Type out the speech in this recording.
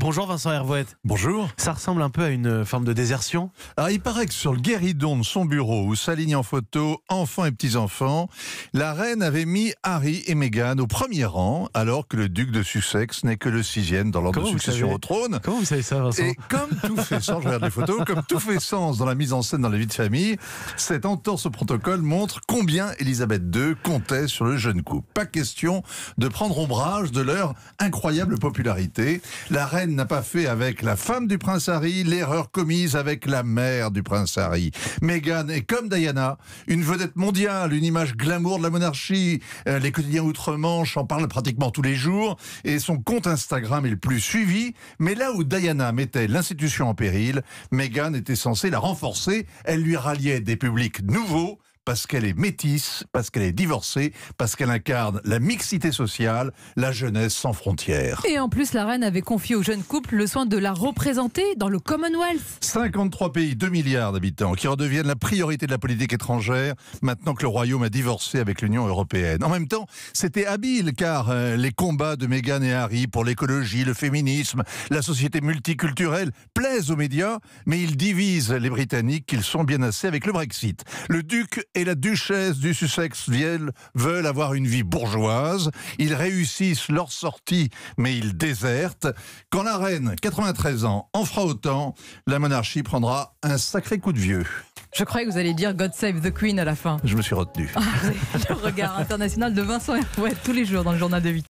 Bonjour Vincent Hervouette. Bonjour. Ça ressemble un peu à une euh, forme de désertion Alors, ah, il paraît que sur le guéridon de son bureau, où s'alignent en photo enfants et petits-enfants, la reine avait mis Harry et Meghan au premier rang, alors que le duc de Sussex n'est que le sixième dans l'ordre de succession au trône. Comment vous savez ça, Vincent Et comme tout fait sens, je regarde les photos, comme tout fait sens dans la mise en scène dans la vie de famille, cette entorse au protocole montre combien Elisabeth II comptait sur le jeune couple. Pas question de prendre ombrage de leur incroyable popularité. La reine n'a pas fait avec la femme du prince Harry l'erreur commise avec la mère du prince Harry. Meghan est comme Diana, une vedette mondiale, une image glamour de la monarchie. Euh, les quotidiens outre-Manche en parlent pratiquement tous les jours et son compte Instagram est le plus suivi. Mais là où Diana mettait l'institution en péril, Meghan était censée la renforcer. Elle lui ralliait des publics nouveaux parce qu'elle est métisse, parce qu'elle est divorcée, parce qu'elle incarne la mixité sociale, la jeunesse sans frontières. Et en plus, la reine avait confié au jeune couple le soin de la représenter dans le Commonwealth. 53 pays, 2 milliards d'habitants, qui redeviennent la priorité de la politique étrangère maintenant que le Royaume a divorcé avec l'Union européenne. En même temps, c'était habile car euh, les combats de Meghan et Harry pour l'écologie, le féminisme, la société multiculturelle plaisent aux médias, mais ils divisent les Britanniques qu'ils sont bien assez avec le Brexit. Le duc et la duchesse du Sussex veulent avoir une vie bourgeoise. Ils réussissent leur sortie, mais ils désertent. Quand la reine, 93 ans, en fera autant, la monarchie prendra un sacré coup de vieux. Je croyais que vous allez dire God Save the Queen à la fin. Je me suis retenu. Ah, le regard international de Vincent Herouet tous les jours dans le journal de 8.